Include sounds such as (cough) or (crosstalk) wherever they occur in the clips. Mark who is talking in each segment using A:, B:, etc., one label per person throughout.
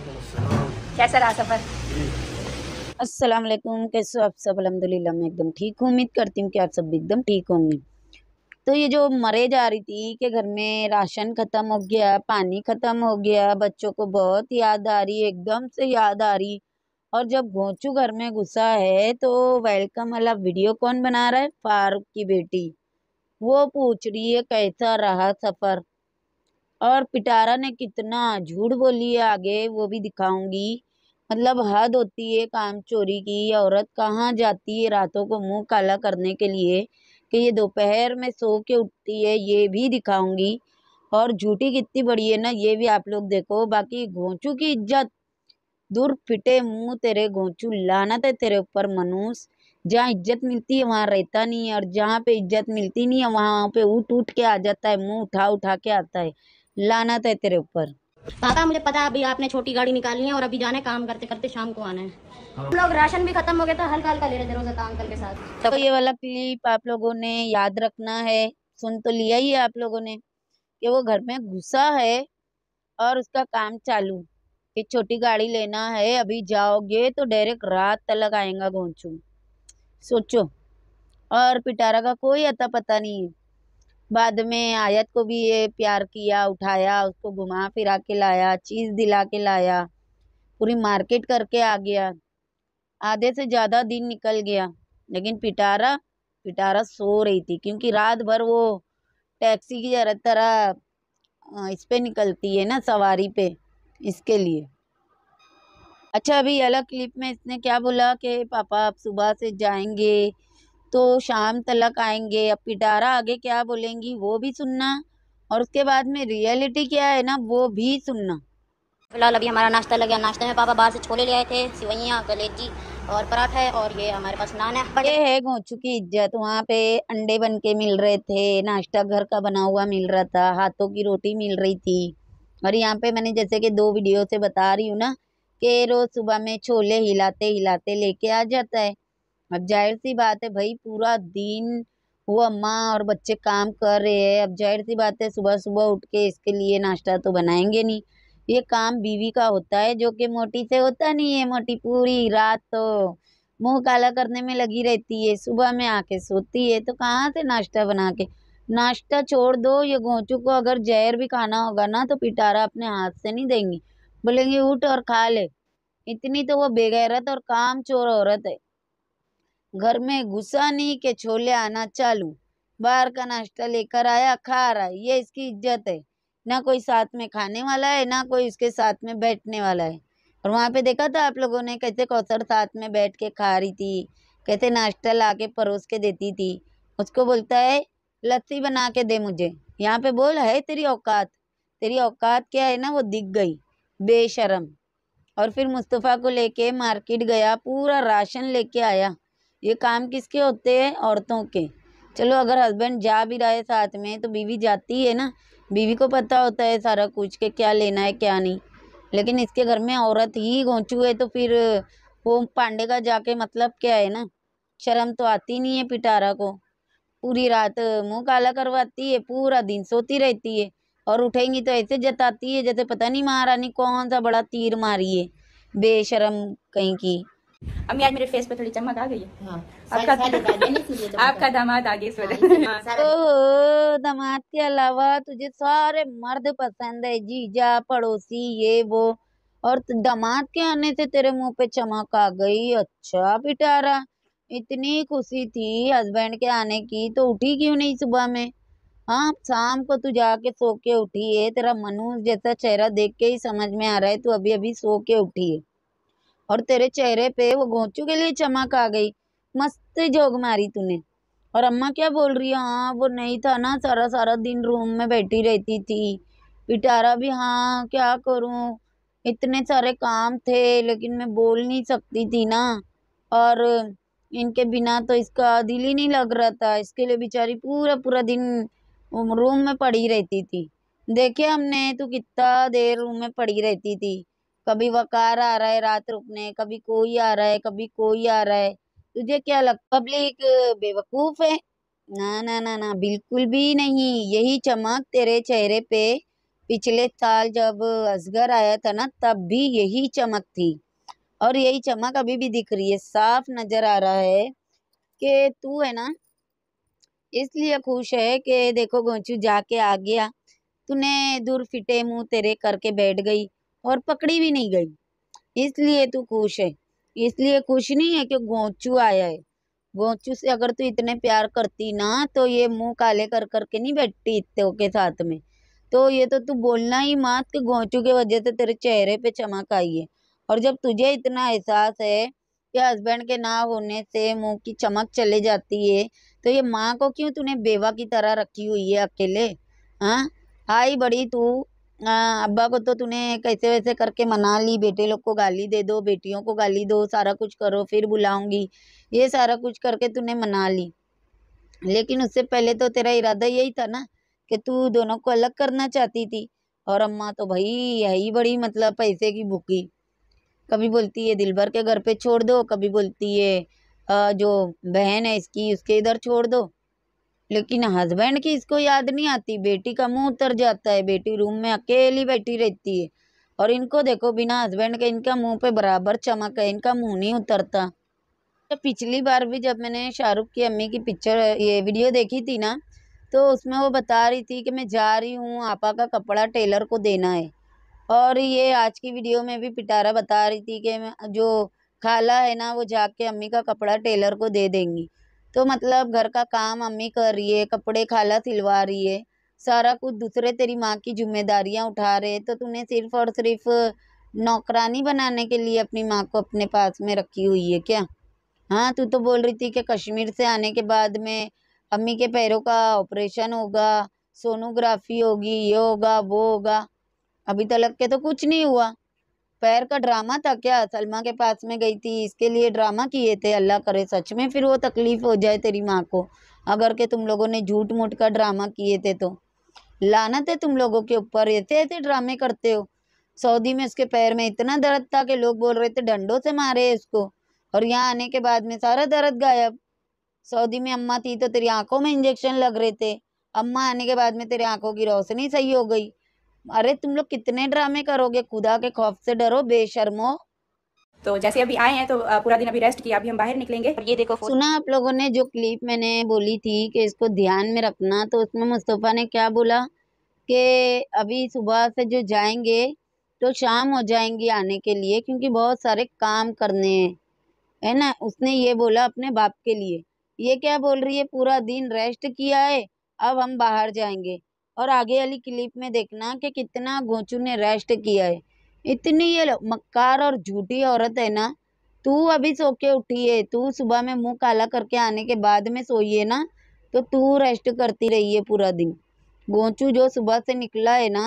A: कैसा रहा सफ़र अस्सलाम वालेकुम कैसे हो आप सब अलहमदिल्ला मैं एकदम ठीक हूँ उम्मीद करती हूँ कि आप सब एकदम ठीक होंगी तो ये जो मरे जा रही थी कि घर में राशन ख़त्म हो गया पानी ख़त्म हो गया बच्चों को बहुत याद आ रही एकदम से याद आ रही और जब घोंचू घर में घुसा है तो वेलकम वाला वीडियो कौन बना रहा है फारूक की बेटी वो पूछ रही है कैसा रहा सफ़र और पिटारा ने कितना झूठ बोली है आगे वो भी दिखाऊंगी मतलब हद होती है काम चोरी की औरत कहाँ जाती है रातों को मुंह काला करने के लिए कि ये दोपहर में सो के उठती है ये भी दिखाऊंगी और झूठी कितनी बड़ी है ना ये भी आप लोग देखो बाकी घोंचू की इज्जत दूर फिटे मुंह तेरे घोंचू लाना है तेरे ऊपर मनुष जहाँ इज्जत मिलती है वहाँ रहता नहीं है और जहाँ पे इज्जत मिलती नहीं है वहाँ पे उठ उठ के आ जाता है मुंह उठा उठा के आता है लाना था तो तेरे ऊपर पापा मुझे पता है अभी आपने छोटी गाड़ी निकाली है और अभी जाने काम करते करते शाम को आना है हम लोग राशन भी खत्म हो गया था हल्का हल्का ले रहे थे रोजा अंकल के साथ तो ये वाला क्लिप आप लोगों ने याद रखना है सुन तो लिया ही है आप लोगों ने कि वो घर में घुसा है और उसका काम चालू कि छोटी गाड़ी लेना है अभी जाओगे तो डायरेक्ट रात तलक आएगा गोंचू सोचो और पिटारा का कोई अता पता नहीं है बाद में आयत को भी ये प्यार किया उठाया उसको घुमा फिरा के लाया चीज़ दिला के लाया पूरी मार्केट करके आ गया आधे से ज़्यादा दिन निकल गया लेकिन पिटारा पिटारा सो रही थी क्योंकि रात भर वो टैक्सी की तरह इस पर निकलती है ना सवारी पे इसके लिए अच्छा अभी अलग क्लिप में इसने क्या बोला कि पापा आप सुबह से जाएंगे तो शाम तलक आएंगे अब पिटारा आगे क्या बोलेंगी वो भी सुनना और उसके बाद में रियलिटी क्या है ना वो भी सुनना फिलहाल अभी हमारा नाश्ता लग गया नाश्ते में पापा बाहर से छोले ले आए थे सिवैया कलेजी और पराठा है और ये हमारे पास नान है ये है गोचू की इज्जत वहाँ पे अंडे बन के मिल रहे थे नाश्ता घर का बना हुआ मिल रहा था हाथों की रोटी मिल रही थी और यहाँ पे मैंने जैसे कि दो वीडियो से बता रही हूँ ना कि रोज़ सुबह में छोले हिलाते हिलाते लेके आ जाता है अब जाहिर सी बात है भाई पूरा दिन वो अम्मा और बच्चे काम कर रहे हैं अब जाहिर सी बात है सुबह सुबह उठ के इसके लिए नाश्ता तो बनाएंगे नहीं ये काम बीवी का होता है जो कि मोटी से होता नहीं है मोटी पूरी रात तो मुंह काला करने में लगी रहती है सुबह में आके सोती है तो कहाँ से नाश्ता बना के नाश्ता छोड़ दो ये गोचू को अगर जहर भी खाना होगा ना तो पिटारा अपने हाथ से नहीं देंगे बोलेंगे उठ और खा ले इतनी तो वो बेगैरत और काम चोर औरत है घर में घुसा नहीं के छोले आना चालू बाहर का नाश्ता लेकर आया खा रहा है ये इसकी इज्जत है ना कोई साथ में खाने वाला है ना कोई इसके साथ में बैठने वाला है और वहाँ पे देखा था आप लोगों ने कैसे कौसर साथ में बैठ के खा रही थी कैसे नाश्ता ला के परोस के देती थी उसको बोलता है लस्सी बना के दे मुझे यहाँ पे बोल है तेरी औकात तेरी औकात क्या है ना वो दिख गई बेशरम और फिर मुस्तफ़ा को लेके मार्केट गया पूरा राशन लेके आया ये काम किसके होते हैं औरतों के चलो अगर हस्बैंड जा भी रहा है साथ में तो बीवी जाती है ना बीवी को पता होता है सारा कुछ के क्या लेना है क्या नहीं लेकिन इसके घर में औरत ही घोंचू है तो फिर वो पांडे का जाके मतलब क्या है ना शर्म तो आती नहीं है पिटारा को पूरी रात मुंह काला करवाती है पूरा दिन सोती रहती है और उठेंगी तो ऐसे जताती है जैसे पता नहीं महारानी कौन सा बड़ा तीर मारी है बेशरम कहीं की अम्मी आज मेरे फेस पे थोड़ी चमक आ गई है हाँ, आपका आपका दामाद आगे इस हाँ, हाँ। दामाद के अलावा तुझे सारे मर्द पसंद है जीजा पड़ोसी ये वो और दामाद के आने से तेरे मुंह पे चमक आ गई अच्छा पिटारा इतनी खुशी थी हस्बैंड के आने की तो उठी क्यों नहीं सुबह में हाँ शाम को तू जाके सो के उठी है तेरा मनु जैसा चेहरा देख के ही समझ में आ रहा है तू अभी अभी सो के उठी है और तेरे चेहरे पे वो गोचू के लिए चमक आ गई मस्त जोग मारी तूने और अम्मा क्या बोल रही है हाँ वो नहीं था ना सारा सारा दिन रूम में बैठी रहती थी पिटारा भी हाँ क्या करूँ इतने सारे काम थे लेकिन मैं बोल नहीं सकती थी ना और इनके बिना तो इसका दिल ही नहीं लग रहा था इसके लिए बेचारी पूरा पूरा दिन रूम में पड़ी रहती थी देखे हमने तू कितना देर रूम में पड़ी रहती थी कभी वकार आ रहा है रात रुकने कभी कोई आ रहा है कभी कोई आ रहा है तुझे क्या लग पब्लिक बेवकूफ है ना ना ना ना बिल्कुल भी नहीं यही चमक तेरे चेहरे पे पिछले साल जब असगर आया था ना तब भी यही चमक थी और यही चमक अभी भी दिख रही है साफ नजर आ रहा है कि तू है ना इसलिए खुश है कि देखो गोचू जाके आ गया तूने दूर फिटे मुंह तेरे करके बैठ गई और पकड़ी भी नहीं गई इसलिए तू खुश है इसलिए खुश नहीं है कि गोचू आया है गोचू से अगर तू इतने प्यार करती ना तो ये मुंह काले कर करके नहीं बैठती इतो के साथ में तो ये तो तू बोलना ही मात कि गोचू के वजह से तेरे चेहरे पे चमक आई है और जब तुझे इतना एहसास है कि हस्बैंड के ना होने से मुंह की चमक चले जाती है तो ये माँ को क्यों तूने बेवा की तरह रखी हुई है अकेले हाँ आई बड़ी तू हाँ, अब्बा को तो तूने कैसे वैसे करके मना ली बेटे लोग को गाली दे दो बेटियों को गाली दो सारा कुछ करो फिर बुलाऊंगी ये सारा कुछ करके तूने मना ली लेकिन उससे पहले तो तेरा इरादा यही था ना कि तू दोनों को अलग करना चाहती थी और अम्मा तो भाई यही बड़ी मतलब पैसे की भूखी कभी बोलती है दिलभर के घर पे छोड़ दो कभी बोलती है जो बहन है इसकी उसके इधर छोड़ दो लेकिन हस्बैंड की इसको याद नहीं आती बेटी का मुंह उतर जाता है बेटी रूम में अकेली बैठी रहती है और इनको देखो बिना हस्बैंड के इनका मुंह पे बराबर चमक है इनका मुंह नहीं उतरता तो पिछली बार भी जब मैंने शाहरुख की अम्मी की पिक्चर ये वीडियो देखी थी ना तो उसमें वो बता रही थी कि मैं जा रही हूँ आपा का कपड़ा टेलर को देना है और ये आज की वीडियो में भी पिटारा बता रही थी कि जो खाला है ना वो जाके अम्मी का कपड़ा टेलर को दे देंगी तो मतलब घर का काम अम्मी कर रही है कपड़े खाला सिलवा रही है सारा कुछ दूसरे तेरी माँ की जिम्मेदारियाँ उठा रहे तो तूने सिर्फ और सिर्फ नौकरानी बनाने के लिए अपनी माँ को अपने पास में रखी हुई है क्या हाँ तू तो बोल रही थी कि कश्मीर से आने के बाद में अम्मी के पैरों का ऑपरेशन होगा सोनोग्राफी होगी ये होगा वो होगा अभी तक के तो कुछ नहीं हुआ पैर का ड्रामा था क्या सलमा के पास में गई थी इसके लिए ड्रामा किए थे अल्लाह करे सच में फिर वो तकलीफ़ हो जाए तेरी माँ को अगर के तुम लोगों ने झूठ मूठ का ड्रामा किए थे तो लानत है तुम लोगों के ऊपर ऐसे ऐसे ड्रामे करते हो सऊदी में उसके पैर में इतना दर्द था कि लोग बोल रहे थे डंडों से मारे उसको और यहाँ आने के बाद में सारा दर्द गायब सऊदी में अम्मा थी तो तेरी आंखों में इंजेक्शन लग रहे थे अम्मा आने के बाद में तेरी आंखों की रोशनी सही हो गई अरे तुम लोग कितने ड्रामे करोगे खुदा के खौफ से डरो बेशर्मो तो जैसे अभी आए हैं तो पूरा दिन अभी रेस्ट किया अभी हम बाहर निकलेंगे और ये देखो सुना आप लोगों ने जो क्लिप मैंने बोली थी कि इसको ध्यान में रखना तो उसमें मुस्तफ़ा ने क्या बोला कि अभी सुबह से जो जाएंगे तो शाम हो जाएंगी आने के लिए क्योंकि बहुत सारे काम करने हैं है ना उसने ये बोला अपने बाप के लिए ये क्या बोल रही है पूरा दिन रेस्ट किया है अब हम बाहर जाएंगे और आगे वाली क्लिप में देखना कि कितना गोचू ने रेस्ट किया है इतनी ये मक्कार और झूठी औरत है ना तू अभी सो के उठी है तू सुबह में मुंह काला करके आने के बाद में सोई है ना तो तू रेस्ट करती रही है पूरा दिन गोचू जो सुबह से निकला है ना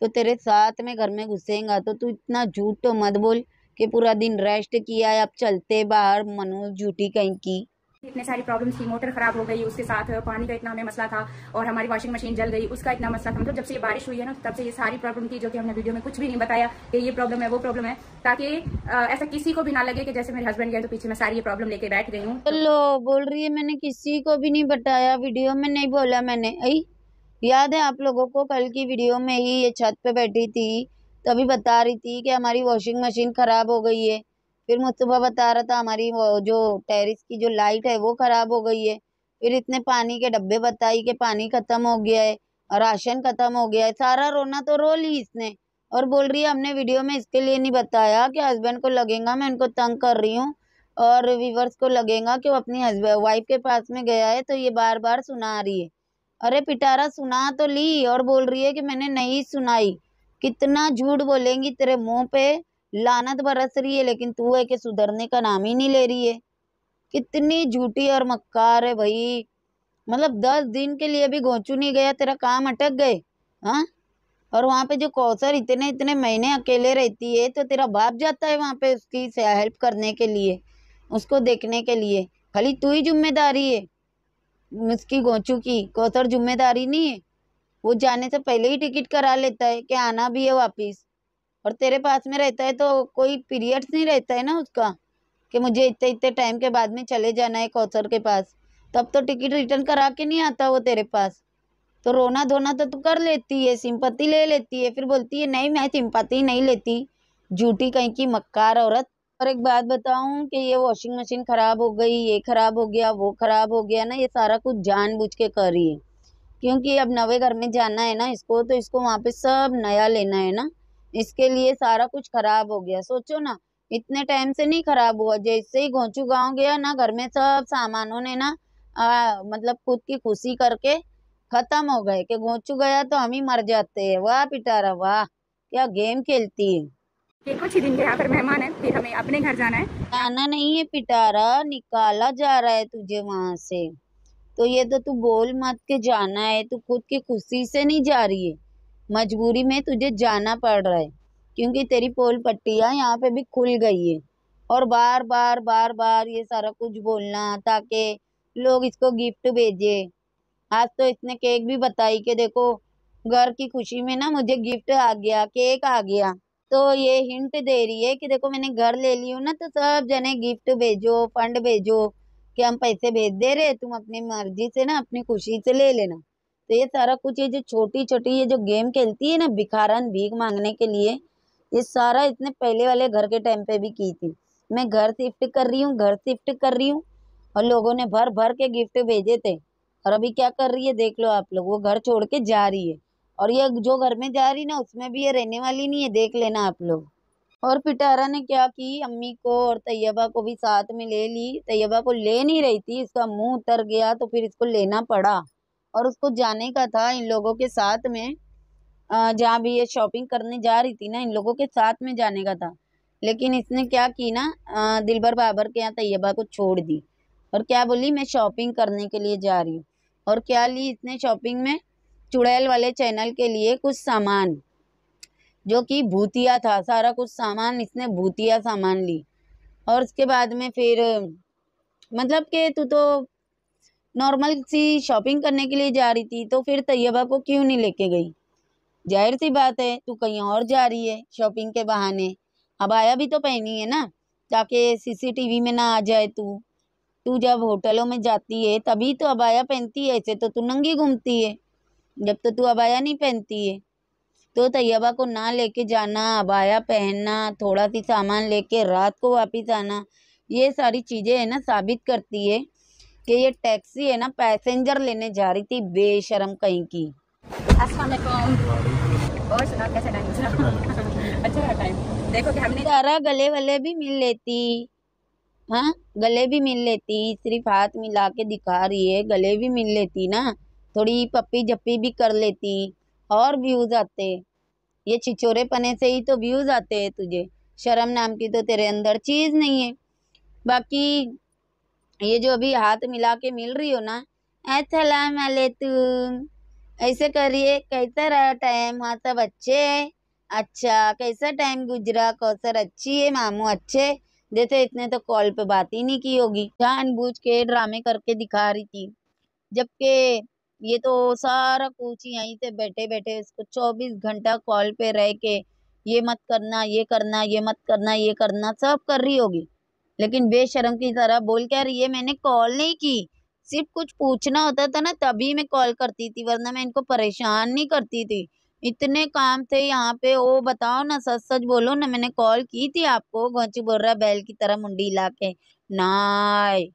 A: तो तेरे साथ में घर में घुसेगा तो तू इतना झूठ तो मत बोल कि पूरा दिन रेस्ट किया है अब चलते बाहर मनोज झूठी कहीं की इतने सारी प्रॉब्लम्स थी मोटर खराब हो गई उसके साथ पानी का इतना हमें मसला था और हमारी वॉशिंग मशीन जल गई उसका इतना मसला था मतलब जब से ये बारिश हुई है ना तब से ये सारी प्रॉब्लम थी जो कि हमने वीडियो में कुछ भी नहीं बताया कि ये प्रॉब्लम है वो प्रॉब्लम है ताकि ऐसा किसी को भी ना लगे कि जैसे मेरे हस्बैंड गए तो पीछे मैं सारी ये प्रॉब्लम लेके बैठ गई हूँ चलो बोल रही है मैंने किसी को भी नहीं बताया वीडियो में नहीं बोला मैंने आई याद है आप लोगों को कल की वीडियो में ही ये छत पे बैठी थी तभी बता रही थी कि हमारी वॉशिंग मशीन खराब हो गई है फिर मुझसे बता रहा था हमारी वो जो टेरिस की जो लाइट है वो ख़राब हो गई है फिर इतने पानी के डब्बे बताई कि पानी ख़त्म हो गया है राशन ख़त्म हो गया है सारा रोना तो रो ली इसने और बोल रही है हमने वीडियो में इसके लिए नहीं बताया कि हस्बैंड को लगेगा मैं उनको तंग कर रही हूँ और व्यूवर्स को लगेगा कि वो अपनी हस्बैंड वाइफ के पास में गया है तो ये बार बार सुना रही है अरे पिटारा सुना तो ली और बोल रही है कि मैंने नहीं सुनाई कितना झूठ बोलेंगी तेरे मुंह पे लानत बरस रही है लेकिन तू है कि सुधरने का नाम ही नहीं ले रही है कितनी झूठी और मक्कार है भाई मतलब दस दिन के लिए भी गोचू नहीं गया तेरा काम अटक गए हाँ और वहाँ पे जो कौसर इतने इतने महीने अकेले रहती है तो तेरा बाप जाता है वहाँ पे उसकी हेल्प करने के लिए उसको देखने के लिए खाली तू ही जिम्मेदारी है उसकी गोचू की कौसर जिम्मेदारी नहीं है वो जाने से पहले ही टिकट करा लेता है कि आना भी है वापिस और तेरे पास में रहता है तो कोई पीरियड्स नहीं रहता है ना उसका कि मुझे इतने इतने टाइम के बाद में चले जाना है कौसर के पास तब तो टिकट रिटर्न करा के नहीं आता वो तेरे पास तो रोना धोना तो तू कर लेती है सिंपत्ति ले लेती है फिर बोलती है नहीं मैं सिंपत्ति नहीं लेती झूठी कहीं की मक्कार औरत और एक बात बताऊं कि ये वॉशिंग मशीन ख़राब हो गई ये ख़राब हो गया वो ख़राब हो गया ना ये सारा कुछ जानबूझ के कर रही है क्योंकि अब नवे घर में जाना है ना इसको तो इसको वहाँ पे सब नया लेना है ना इसके लिए सारा कुछ खराब हो गया सोचो ना इतने टाइम से नहीं खराब हुआ जैसे ही घोंचू गांव गया ना घर में सब सामानों ने ना आ, मतलब खुद की खुशी करके खत्म हो गए कि घोंचू गया तो हम ही मर जाते हैं वाह पिटारा वाह क्या गेम खेलती है कुछ ही दिन के यहाँ पर मेहमान है फिर हमें अपने घर जाना है आना नहीं है पिटारा निकाला जा रहा है तुझे वहाँ से तो ये तो तू बोल मत के जाना है तू खुद की खुशी से नहीं जा रही है मजबूरी में तुझे जाना पड़ रहा है क्योंकि तेरी पोल पट्टियाँ यहाँ पे भी खुल गई है और बार बार बार बार ये सारा कुछ बोलना ताकि लोग इसको गिफ्ट भेजे आज तो इसने केक भी बताई कि देखो घर की खुशी में ना मुझे गिफ्ट आ गया केक आ गया तो ये हिंट दे रही है कि देखो मैंने घर ले ली हूँ ना तो सब जने गिफ्ट भेजो फंड भेजो कि हम पैसे भेज दे रहे तुम अपनी मर्जी से ना अपनी खुशी से ले लेना तो ये सारा कुछ ये जो छोटी छोटी ये जो गेम खेलती है ना भिखारन भीख मांगने के लिए ये सारा इतने पहले वाले घर के टाइम पे भी की थी मैं घर शिफ्ट कर रही हूँ घर शिफ्ट कर रही हूँ और लोगों ने भर भर के गिफ्ट भेजे थे और अभी क्या कर रही है देख लो आप लोग वो घर छोड़ के जा रही है और ये जो घर में जा रही ना उसमें भी ये रहने वाली नहीं है देख लेना आप लोग और पिटारा ने क्या की अम्मी को और तैयबा को भी साथ में ले ली तैयबा को ले नहीं रही थी इसका मुंह उतर गया तो फिर इसको लेना पड़ा और उसको जाने का था इन लोगों के साथ में जहाँ भी ये शॉपिंग करने जा रही थी ना इन लोगों के साथ में जाने का था लेकिन इसने क्या की ना दिलबर बाबर के यहाँ तैयबा को छोड़ दी और क्या बोली मैं शॉपिंग करने के लिए जा रही हूँ और क्या ली इसने शॉपिंग में चुड़ैल वाले चैनल के लिए कुछ सामान जो कि भूतिया था सारा कुछ सामान इसने भूतिया सामान ली और उसके बाद में फिर मतलब कि तू तो नॉर्मल सी शॉपिंग करने के लिए जा रही थी तो फिर तैयबा को क्यों नहीं लेके गई जाहिर सी बात है तू कहीं और जा रही है शॉपिंग के बहाने अब आया भी तो पहनी है ना ताकि सीसीटीवी में ना आ जाए तू तू जब होटलों में जाती है तभी तो अबाया पहनती है ऐसे तो तू नंगी घूमती है जब तो तू अबाया नहीं पहनती है तो तैयबा को ना लेके जाना अबाया पहनना थोड़ा सी सामान लेके रात को वापस आना ये सारी चीज़ें है ना साबित करती है कि ये टैक्सी है ना पैसेंजर लेने जा रही थी बेशरम कहीं की (laughs) अच्छा गले वाले भी मिल लेती हाँ गले भी मिल लेती सिर्फ हाथ मिला के दिखा रही है गले भी मिल लेती ना थोड़ी पप्पी जप्पी भी कर लेती और व्यूज आते ये छिचोरे पने से ही तो व्यूज आते हैं तुझे शर्म नाम की तो तेरे अंदर चीज़ नहीं है बाकी ये जो अभी हाथ मिला के मिल रही हो ना असलम तुम ऐसे करिए कैसा रहा टाइम हाँ सब अच्छे अच्छा कैसा टाइम गुजरा कौसर अच्छी है मामू अच्छे जैसे इतने तो कॉल पे बात ही नहीं की होगी जानबूझ के ड्रामे करके दिखा रही थी जबकि ये तो सारा कुछ यहीं से बैठे बैठे इसको चौबीस घंटा कॉल पे रह के ये मत करना ये करना ये मत करना ये करना सब कर रही होगी लेकिन बेशरम की तरह बोल क्या रही है मैंने कॉल नहीं की सिर्फ कुछ पूछना होता था ना तभी मैं कॉल करती थी वरना मैं इनको परेशान नहीं करती थी इतने काम थे यहाँ पे ओ बताओ ना सच सच बोलो ना मैंने कॉल की थी आपको घोंची बोल रहा बैल की तरह मुंडी ला के नाय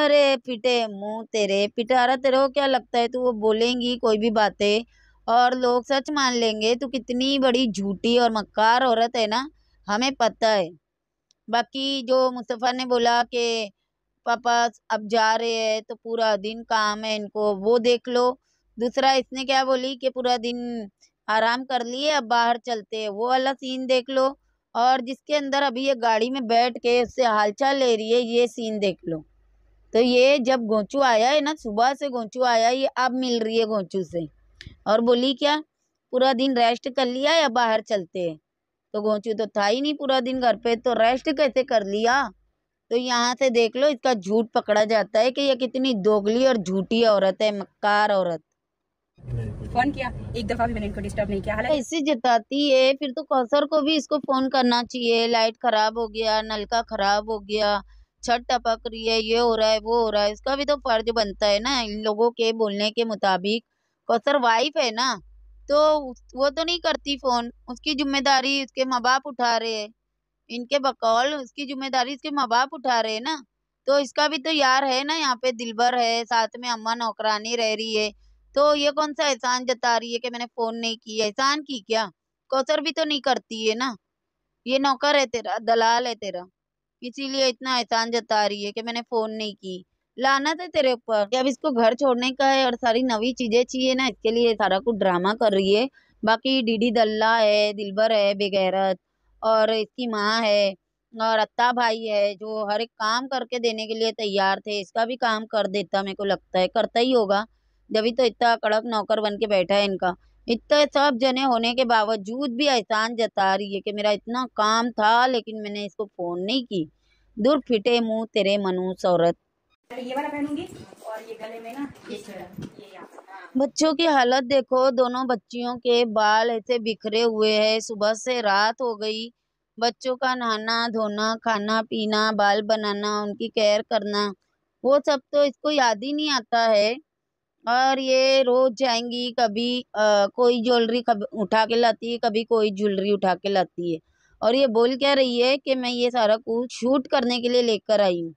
A: अरे पिटे मुंह तेरे पिटारा तेरे को क्या लगता है तू वो बोलेंगी कोई भी बातें और लोग सच मान लेंगे तू कितनी बड़ी झूठी और मक्कार औरत है ना हमें पता है बाकी जो मुस्तफ़ा ने बोला कि पापा अब जा रहे हैं तो पूरा दिन काम है इनको वो देख लो दूसरा इसने क्या बोली कि पूरा दिन आराम कर लिए अब बाहर चलते हैं वो वाला सीन देख लो और जिसके अंदर अभी ये गाड़ी में बैठ के उससे हालचाल ले रही है ये सीन देख लो तो ये जब गोंचू आया है ना सुबह से गोंचू आया ये अब मिल रही है गोंचू से और बोली क्या पूरा दिन रेस्ट कर लिया या बाहर चलते हैं तो गोचू तो था ही नहीं पूरा दिन घर पे तो रेस्ट कैसे कर लिया तो यहाँ से देख लो इसका झूठ पकड़ा जाता है कि ये कितनी दोगली और झूठी औरत है मक्कार औरत फोन किया एक दफा भी मैंने इनको डिस्टर्ब नहीं किया हालांकि इससे जताती है फिर तो कौसर को भी इसको फोन करना चाहिए लाइट खराब हो गया नलका खराब हो गया छत टपक रही है ये हो रहा है वो हो रहा है इसका भी तो फर्ज बनता है ना इन लोगों के बोलने के मुताबिक कौसर वाइफ है ना तो वो तो नहीं करती फ़ोन उसकी जिम्मेदारी उसके माँ बाप उठा रहे हैं इनके बकौल उसकी जिम्मेदारी उसके माँ बाप उठा रहे हैं ना तो इसका भी तो यार है ना यहाँ पे दिलबर है साथ में अम्मा नौकरानी रह रही है तो ये कौन सा एहसान जता रही है कि मैंने फ़ोन नहीं किया एहसान की क्या कौसर भी तो नहीं करती है ना ये नौकर है तेरा दलाल है तेरा इसीलिए इतना एहसान जता रही है कि मैंने फ़ोन नहीं की लाना था तेरे ऊपर अब इसको घर छोड़ने का है और सारी नवी चीजें चाहिए ना इसके लिए सारा कुछ ड्रामा कर रही है बाकी डीडी दल्ला है दिलबर है बेगैरत और इसकी माँ है और अत्ता भाई है जो हर एक काम करके देने के लिए तैयार थे इसका भी काम कर देता मेरे को लगता है करता ही होगा जब तो इतना कड़क नौकर बन के बैठा है इनका इतना सब जने होने के बावजूद भी एहसान जता रही है कि मेरा इतना काम था लेकिन मैंने इसको फ़ोन नहीं की दूर फिटे मुंह तेरे मनु सौरत बच्चों की हालत देखो दोनों बच्चियों के बाल ऐसे बिखरे हुए हैं सुबह से रात हो गई बच्चों का नहाना धोना खाना पीना बाल बनाना उनकी केयर करना वो सब तो इसको याद ही नहीं आता है और ये रोज जाएंगी कभी आ, कोई ज्वेलरी उठा के लाती है कभी कोई ज्वेलरी उठा के लाती है और ये बोल क्या रही है कि मैं ये सारा कुछ शूट करने के लिए लेकर आई हूँ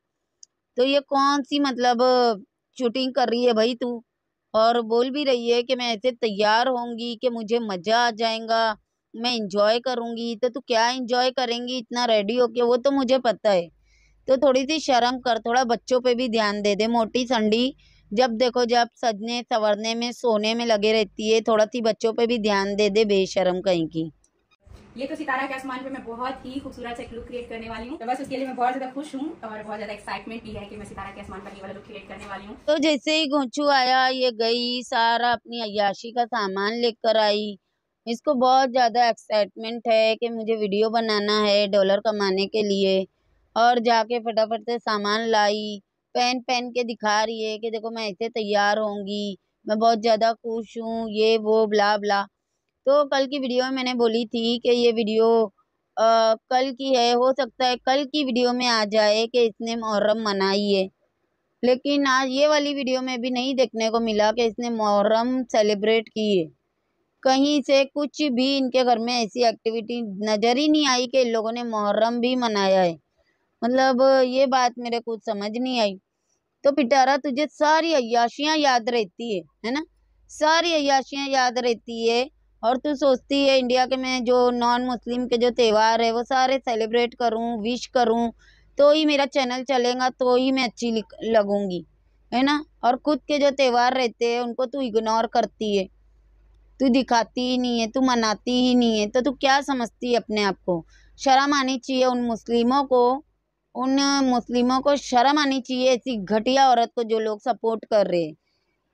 A: तो ये कौन सी मतलब शूटिंग कर रही है भाई तू और बोल भी रही है कि मैं ऐसे तैयार होंगी कि मुझे मज़ा आ जाएगा मैं इंजॉय करूँगी तो तू क्या इंजॉय करेंगी इतना रेडी होके वो तो मुझे पता है तो थोड़ी सी शर्म कर थोड़ा बच्चों पे भी ध्यान दे दे मोटी संडी जब देखो जब सजने संवरने में सोने में लगे रहती है थोड़ा सी बच्चों पे भी ध्यान दे दे बेशरम कहीं की ये तो सितारा के आसमान पे मैं बहुत ही खूबसूरत से एक लुक क्रिएट करने वाली हूँ तो बस उसके लिए मैं बहुत ज्यादा खुश हूँ और बहुत ज्यादा एक्साइटमेंट भी है कि मैं सितारा के आसमान पर ये वाला लुक क्रिएट करने वाली हूँ तो जैसे ही घोचू आया ये गई सारा अपनी अयाशी का सामान लेकर आई इसको बहुत ज़्यादा एक्साइटमेंट है कि मुझे वीडियो बनाना है डॉलर कमाने के लिए और जाके फटाफट से सामान लाई पहन पहन के दिखा रही है कि देखो मैं ऐसे तैयार होंगी मैं बहुत ज़्यादा खुश हूँ ये वो ब्ला ब्ला तो कल की वीडियो में मैंने बोली थी कि ये वीडियो आ, कल की है हो सकता है कल की वीडियो में आ जाए कि इसने मुहर्रम मनाई है लेकिन आज ये वाली वीडियो में भी नहीं देखने को मिला कि इसने मुहर्रम सेलिब्रेट की है कहीं से कुछ भी इनके घर में ऐसी एक्टिविटी नज़र ही नहीं आई कि इन लोगों ने मुहर्रम भी मनाया है मतलब ये बात मेरे कुछ समझ नहीं आई तो पिटारा तुझे सारी अयाशियाँ याद रहती है है ना सारी अयाशियाँ याद रहती है और तू सोचती है इंडिया के मैं जो नॉन मुस्लिम के जो त्यौहार है वो सारे सेलिब्रेट करूँ विश करूँ तो ही मेरा चैनल चलेगा तो ही मैं अच्छी लगूँगी है ना और खुद के जो त्यौहार रहते हैं उनको तू इग्नोर करती है तू दिखाती ही नहीं है तू मनाती ही नहीं है तो तू क्या समझती है अपने आप को शर्म आनी चाहिए उन मुस्लिमों को उन मुस्लिमों को शर्म आनी चाहिए ऐसी घटिया औरत को जो लोग सपोर्ट कर रहे हैं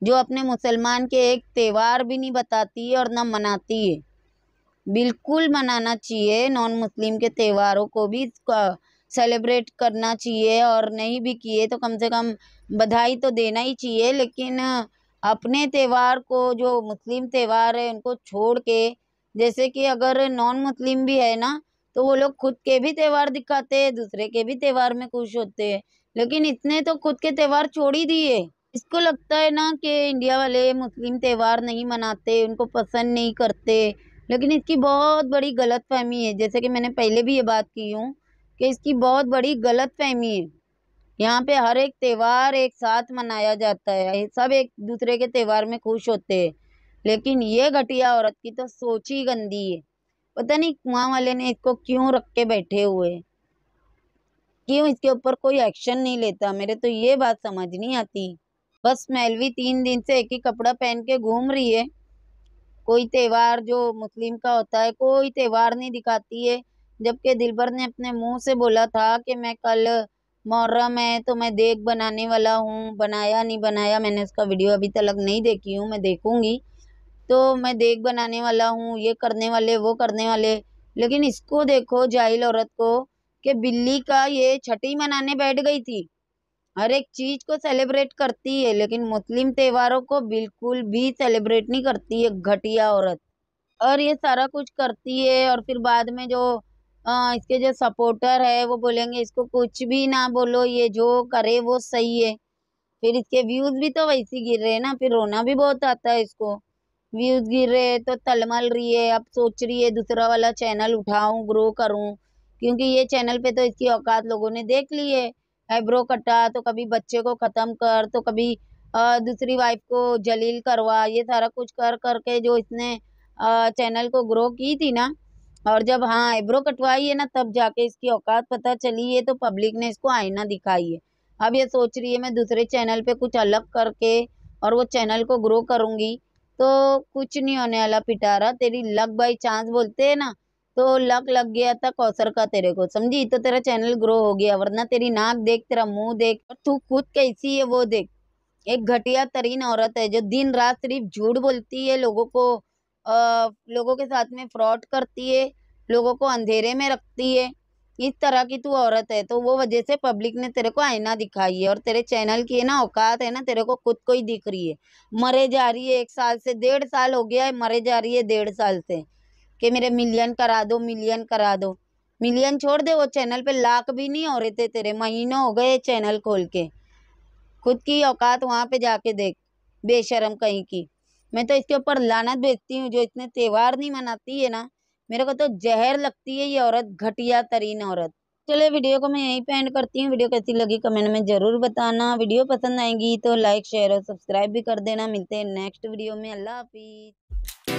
A: जो अपने मुसलमान के एक त्यौहार भी नहीं बताती है और ना मनाती है बिल्कुल मनाना चाहिए नॉन मुस्लिम के त्यौहारों को भी सेलिब्रेट करना चाहिए और नहीं भी किए तो कम से कम बधाई तो देना ही चाहिए लेकिन अपने त्यौहार को जो मुस्लिम त्यौहार है उनको छोड़ के जैसे कि अगर नॉन मुस्लिम भी है ना तो वो लोग खुद के भी त्यौहार दिखाते हैं दूसरे के भी त्यौहार में खुश होते हैं लेकिन इतने तो खुद के त्यौहार छोड़ ही दिए इसको लगता है ना कि इंडिया वाले मुस्लिम त्यौहार नहीं मनाते उनको पसंद नहीं करते लेकिन इसकी बहुत बड़ी गलत फहमी है जैसे कि मैंने पहले भी ये बात की हूँ कि इसकी बहुत बड़ी गलत फहमी है यहाँ पे हर एक त्यौहार एक साथ मनाया जाता है सब एक दूसरे के त्यौहार में खुश होते हैं लेकिन ये घटिया औरत की तो सोच ही गंदी है पता नहीं कुआँ वाले ने इसको क्यों रख के बैठे हुए क्यों इसके ऊपर कोई एक्शन नहीं लेता मेरे तो ये बात समझ नहीं आती बस मैलवी तीन दिन से एक ही कपड़ा पहन के घूम रही है कोई त्यौहार जो मुस्लिम का होता है कोई त्यौहार नहीं दिखाती है जबकि दिलबर ने अपने मुंह से बोला था कि मैं कल मुहर्रम है तो मैं देख बनाने वाला हूँ बनाया नहीं बनाया मैंने उसका वीडियो अभी तक नहीं देखी हूँ मैं देखूँगी तो मैं देख बनाने वाला हूँ ये करने वाले वो करने वाले लेकिन इसको देखो जाहिल औरत को कि बिल्ली का ये छठी मनाने बैठ गई थी हर एक चीज़ को सेलिब्रेट करती है लेकिन मुस्लिम त्योहारों को बिल्कुल भी सेलिब्रेट नहीं करती है घटिया औरत और ये सारा कुछ करती है और फिर बाद में जो आ, इसके जो सपोर्टर है वो बोलेंगे इसको कुछ भी ना बोलो ये जो करे वो सही है फिर इसके व्यूज़ भी तो वैसे गिर रहे हैं ना फिर रोना भी बहुत आता है इसको व्यूज़ गिर रहे हैं तो तलमल रही है अब सोच रही है दूसरा वाला चैनल उठाऊं ग्रो करूं क्योंकि ये चैनल पे तो इसकी औकात लोगों ने देख ली है आईब्रो कटा तो कभी बच्चे को ख़त्म कर तो कभी दूसरी वाइफ को जलील करवा ये सारा कुछ कर कर के जो इसने चैनल को ग्रो की थी ना और जब हाँ आईब्रो कटवाई है ना तब जाके इसकी औकात पता चली है तो पब्लिक ने इसको आईना दिखाई है अब ये सोच रही है मैं दूसरे चैनल पे कुछ अलग करके और वो चैनल को ग्रो करूँगी तो कुछ नहीं होने वाला पिटारा तेरी लक बाई चांस बोलते हैं ना तो लक लग गया था कौसर का तेरे को समझी तो तेरा चैनल ग्रो हो गया वरना तेरी नाक देख तेरा मुंह देख और तू खुद कैसी है वो देख एक घटिया तरीन औरत है जो दिन रात सिर्फ झूठ बोलती है लोगों को आ, लोगों के साथ में फ्रॉड करती है लोगों को अंधेरे में रखती है इस तरह की तू औरत है तो वो वजह से पब्लिक ने तेरे को आईना दिखाई है और तेरे चैनल की है ना औकात है ना तेरे को खुद को ही दिख रही है मरे जा रही है एक साल से डेढ़ साल हो गया है मरे जा रही है डेढ़ साल से कि मेरे मिलियन करा दो मिलियन करा दो मिलियन छोड़ दे वो चैनल पे लाख भी नहीं हो रहे थे तेरे महीनों हो गए चैनल खोल के खुद की औकात वहाँ पे जाके देख बेशरम कहीं की मैं तो इसके ऊपर लानत भेजती हूँ जो इतने त्यौहार नहीं मनाती है ना मेरे को तो जहर लगती है ये औरत घटिया तरीन औरत चलिए वीडियो को मैं यहीं पे एंड करती हूँ वीडियो कैसी लगी कमेंट में ज़रूर बताना वीडियो पसंद आएगी तो लाइक शेयर और सब्सक्राइब भी कर देना मिलते हैं नेक्स्ट वीडियो में अल्लाह हाफिज़